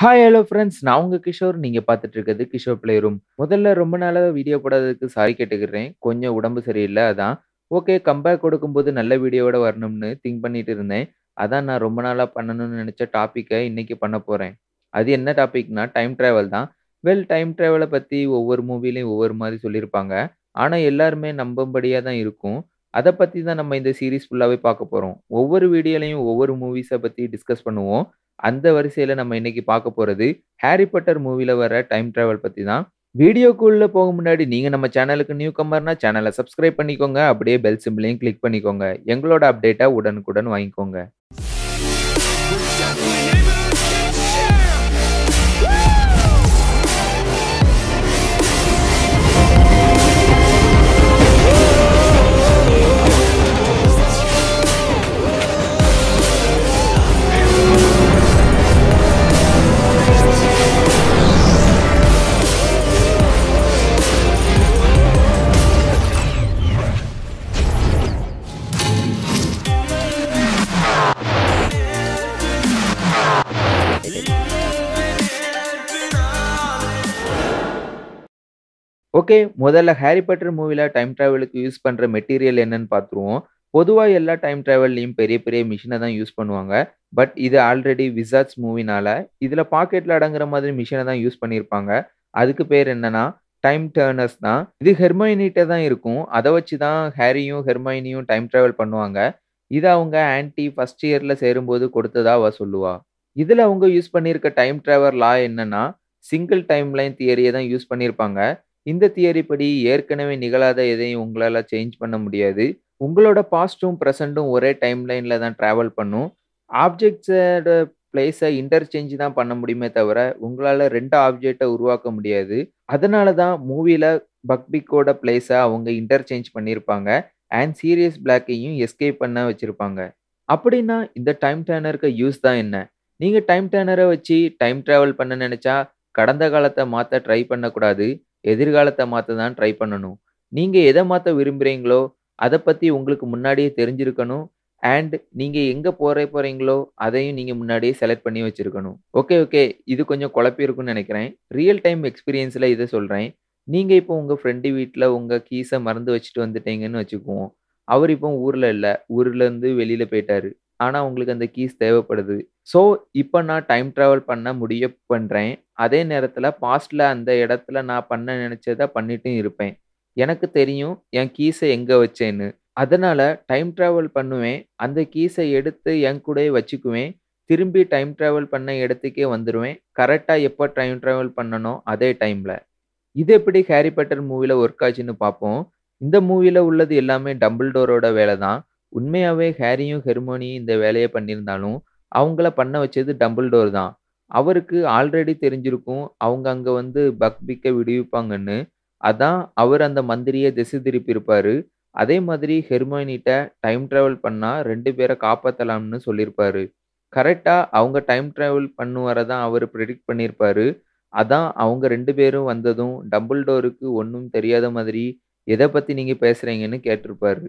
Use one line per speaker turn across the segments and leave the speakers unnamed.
hi hello friends நான் உங்கள் கிஷோர் நீங்கள் பார்த்துட்டு இருக்கிறது கிஷோர் பிளே ரூம் முதல்ல ரொம்ப நாளாக வீடியோ போடாததுக்கு சாரி கேட்டுக்கிறேன் கொஞ்சம் உடம்பு சரியில்லை அதான் ஓகே கம்பேக் கொடுக்கும்போது நல்ல வீடியோவோட வரணும்னு திங்க் பண்ணிட்டு இருந்தேன் அதான் நான் ரொம்ப நாளாக பண்ணணும்னு நினச்ச டாப்பிக்கை இன்றைக்கி பண்ண போகிறேன் அது என்ன டாபிக்னா டைம் ட்ராவல் தான் வெல் டைம் ட்ராவலை பற்றி ஒவ்வொரு மூவிலையும் ஒவ்வொரு மாதிரி சொல்லியிருப்பாங்க ஆனால் எல்லாருமே நம்பும்படியாக தான் இருக்கும் அதை பற்றி தான் நம்ம இந்த சீரீஸ் ஃபுல்லாகவே பார்க்க போகிறோம் ஒவ்வொரு வீடியோலையும் ஒவ்வொரு மூவிஸை பற்றி டிஸ்கஸ் பண்ணுவோம் அந்த வரிசையில நம்ம இன்னைக்கு பார்க்க போறது ஹாரி பட்டர் மூவில வர டைம் டிராவல் பத்தி தான் வீடியோக்குள்ளே போக முன்னாடி நீங்கள் நம்ம சேனலுக்கு நியூ கம்மர்னா சேனலை சப்ஸ்கிரைப் பண்ணிக்கோங்க அப்படியே பெல் சிம்பிளையும் கிளிக் பண்ணிக்கோங்க எங்களோட அப்டேட்டை உடனுக்குடன் வாங்கிக்கோங்க ஓகே முதல்ல ஹாரி பட்டர் மூவியில் டைம் ட்ராவலுக்கு யூஸ் பண்ணுற மெட்டீரியல் என்னன்னு பார்த்துருவோம் பொதுவாக எல்லா டைம் ட்ராவல்லையும் பெரிய பெரிய மிஷினை தான் யூஸ் பண்ணுவாங்க பட் இது ஆல்ரெடி விசாட்ஸ் மூவினால இதில் பாக்கெட்டில் அடங்குற மாதிரி மிஷினை தான் யூஸ் பண்ணியிருப்பாங்க அதுக்கு பேர் என்னன்னா டைம் டேர்னர்ஸ் தான் இது ஹெர்மைனிட்ட தான் இருக்கும் அதை வச்சு தான் ஹேரியும் ஹெர்மைனியும் டைம் ட்ராவல் பண்ணுவாங்க இது அவங்க ஆன்டி ஃபஸ்ட் இயரில் சேரும்போது கொடுத்ததா அவ சொல்லுவா இதில் அவங்க யூஸ் பண்ணியிருக்க டைம் ட்ராவல் லா என்னன்னா சிங்கிள் டைம் லைன் தியரியை தான் யூஸ் பண்ணியிருப்பாங்க இந்த தியரி படி ஏற்கனவே நிகழாத எதையும் உங்களால் சேஞ்ச் பண்ண முடியாது உங்களோட பாஸ்ட்டும் ப்ரெசண்ட்டும் ஒரே டைம் லைனில் தான் ட்ராவல் பண்ணும் ஆப்ஜெக்ட்ஸோட பிளேஸை இன்டர்சேஞ்ச் தான் பண்ண முடியுமே தவிர உங்களால் ரெண்டு ஆப்ஜெக்டை உருவாக்க முடியாது அதனால தான் மூவியில் பக்பிக்கோட பிளேஸை அவங்க இன்டர்சேஞ்ச் பண்ணியிருப்பாங்க அண்ட் சீரியஸ் பிளாக்கையும் எஸ்கேப் பண்ண வச்சுருப்பாங்க அப்படின்னா இந்த டைம் டேனருக்கு யூஸ் தான் என்ன நீங்கள் டைம் டேனரை வச்சு டைம் ட்ராவல் பண்ண நினச்சா கடந்த காலத்தை மாற்ற ட்ரை பண்ணக்கூடாது எதிர்காலத்தை மாற்ற தான் ட்ரை பண்ணணும் நீங்கள் எதை மாற்ற விரும்புகிறீங்களோ அதை பற்றி உங்களுக்கு முன்னாடியே தெரிஞ்சிருக்கணும் அண்ட் நீங்கள் எங்கே போகிற போகிறீங்களோ அதையும் நீங்கள் முன்னாடியே செலக்ட் பண்ணி வச்சிருக்கணும் ஓகே ஓகே இது கொஞ்சம் குழப்பி நினைக்கிறேன் ரியல் டைம் எக்ஸ்பீரியன்ஸில் இதை சொல்கிறேன் நீங்கள் இப்போ உங்கள் ஃப்ரெண்டு வீட்டில் உங்கள் கீஸை மறந்து வச்சுட்டு வந்துட்டீங்கன்னு வச்சுக்குவோம் அவர் இப்போ ஊரில் இல்லை ஊர்லேருந்து இருந்து போயிட்டார் ஆனால் உங்களுக்கு அந்த கீஸ் தேவைப்படுது ஸோ இப்போ நான் டைம் ட்ராவல் பண்ண முடிய பண்ணுறேன் அதே நேரத்தில் பாஸ்டில் அந்த இடத்துல நான் பண்ண நினச்சதை பண்ணிட்டும் இருப்பேன் எனக்கு தெரியும் என் கீஸை எங்கே வச்சேன்னு அதனால் டைம் ட்ராவல் பண்ணுவேன் அந்த கீஸை எடுத்து என் கூட வச்சுக்குவேன் திரும்பி டைம் ட்ராவல் பண்ண இடத்துக்கே வந்துடுவேன் கரெக்டாக எப்போ டைம் ட்ராவல் பண்ணணும் அதே டைமில் இது எப்படி ஹாரி பட்டர் மூவியில் ஒர்க் ஆச்சுன்னு பார்ப்போம் இந்த மூவியில் உள்ளது எல்லாமே டபுள் டோரோட வேலை தான் உண்மையாகவே ஹேரியும் ஹெர்மோனியும் இந்த வேலையை பண்ணியிருந்தாலும் அவங்கள பண்ண வச்சது டபுள் டோர் தான் அவருக்கு ஆல்ரெடி தெரிஞ்சிருக்கும் அவங்க அங்கே வந்து பக்பிக்க விடுவிப்பாங்கன்னு அதான் அவர் அந்த மந்திரியை திசை திருப்பியிருப்பார் அதே மாதிரி ஹெர்மோனிட்ட டைம் ட்ராவல் பண்ணால் ரெண்டு பேரை காப்பாற்றலாம்னு சொல்லியிருப்பார் கரெக்டாக அவங்க டைம் ட்ராவல் பண்ணுவார தான் அவர் ப்ரெடிக்ட் பண்ணியிருப்பார் அதான் அவங்க ரெண்டு பேரும் வந்ததும் டபுள் டோருக்கு ஒன்றும் தெரியாத மாதிரி எதை பற்றி நீங்கள் பேசுகிறீங்கன்னு கேட்டிருப்பார்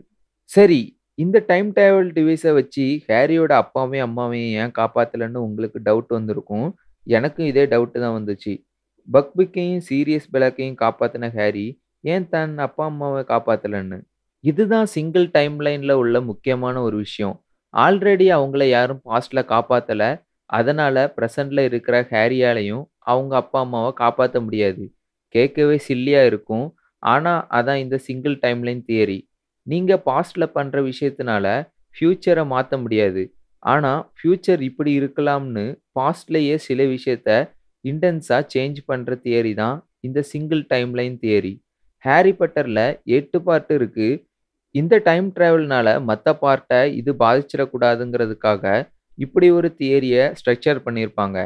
சரி இந்த டைம் டிராவல் டிவைஸை வச்சு ஹேரியோட அப்பாவையும் அம்மாவையும் ஏன் காப்பாற்றலைன்னு உங்களுக்கு டவுட் வந்திருக்கும் எனக்கும் இதே டவுட்டு தான் வந்துச்சு பக்பிக்கையும் சீரியஸ் பிளாக்கையும் காப்பாற்றின ஹேரி ஏன் தன் அப்பா அம்மாவை காப்பாற்றலன்னு இதுதான் சிங்கிள் டைம் லைனில் உள்ள முக்கியமான ஒரு விஷயம் ஆல்ரெடி அவங்கள யாரும் பாஸ்டில் காப்பாற்றலை அதனால் ப்ரெசண்டில் இருக்கிற ஹேரியாலையும் அவங்க அப்பா அம்மாவை காப்பாற்ற முடியாது கேட்கவே சில்லியாக இருக்கும் ஆனால் அதான் இந்த சிங்கிள் டைம்லைன் தியரி நீங்கள் பாஸ்டில் பண்ணுற விஷயத்தினால ஃப்யூச்சரை மாற்ற முடியாது ஆனால் ஃப்யூச்சர் இப்படி இருக்கலாம்னு பாஸ்ட்லேயே சில விஷயத்த இன்டென்ஸாக சேஞ்ச் பண்ணுற தியரி தான் இந்த சிங்கிள் டைம்லைன் தியரி ஹாரி பட்டரில் எட்டு பார்ட் இருக்குது இந்த டைம் ட்ராவல்னால் மற்ற பார்ட்டை இது பாதிச்சிடக்கூடாதுங்கிறதுக்காக இப்படி ஒரு தியரியை ஸ்ட்ரக்சர் பண்ணியிருப்பாங்க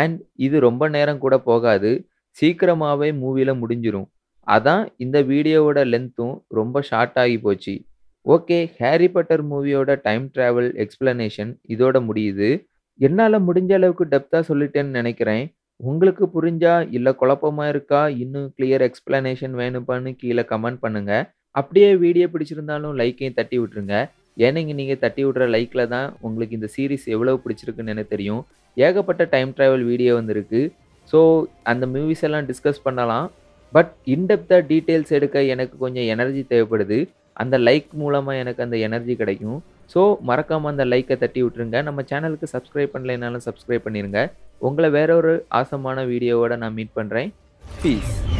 அண்ட் இது ரொம்ப நேரம் கூட போகாது சீக்கிரமாகவே மூவியில் முடிஞ்சிடும் அதான் இந்த வீடியோவோட லென்த்தும் ரொம்ப ஷார்ட் ஆகி போச்சு ஓகே ஹாரி பட்டர் மூவியோட டைம் ட்ராவல் எக்ஸ்பிளனேஷன் இதோட முடியுது என்னால் முடிஞ்ச அளவுக்கு டெப்த்தாக சொல்லிட்டேன்னு நினைக்கிறேன் உங்களுக்கு புரிஞ்சா இல்லை குழப்பமாக இருக்கா இன்னும் கிளியர் எக்ஸ்பிளனேஷன் வேணுப்பான்னு கீழே கமெண்ட் பண்ணுங்கள் அப்படியே வீடியோ பிடிச்சிருந்தாலும் லைக்கையும் தட்டி விட்டுருங்க ஏன்னா நீங்கள் தட்டி விடுற லைக்கில் தான் உங்களுக்கு இந்த சீரீஸ் எவ்வளோ பிடிச்சிருக்குன்னு எனக்கு தெரியும் ஏகப்பட்ட டைம் ட்ராவல் வீடியோ வந்திருக்கு ஸோ அந்த மூவிஸ் எல்லாம் டிஸ்கஸ் பண்ணலாம் பட் இன்டெப்த்தாக டீட்டெயில்ஸ் எடுக்க எனக்கு கொஞ்சம் எனர்ஜி தேவைப்படுது அந்த லைக் மூலமாக எனக்கு அந்த எனர்ஜி கிடைக்கும் ஸோ மறக்காமல் அந்த லைக்கை தட்டி விட்டுருங்க நம்ம சேனலுக்கு சப்ஸ்கிரைப் பண்ணலைனாலும் சப்ஸ்கிரைப் பண்ணிடுங்க உங்களை வேற ஒரு ஆசமான வீடியோவோட நான் மீட் பண்ணுறேன் ப்ளீஸ்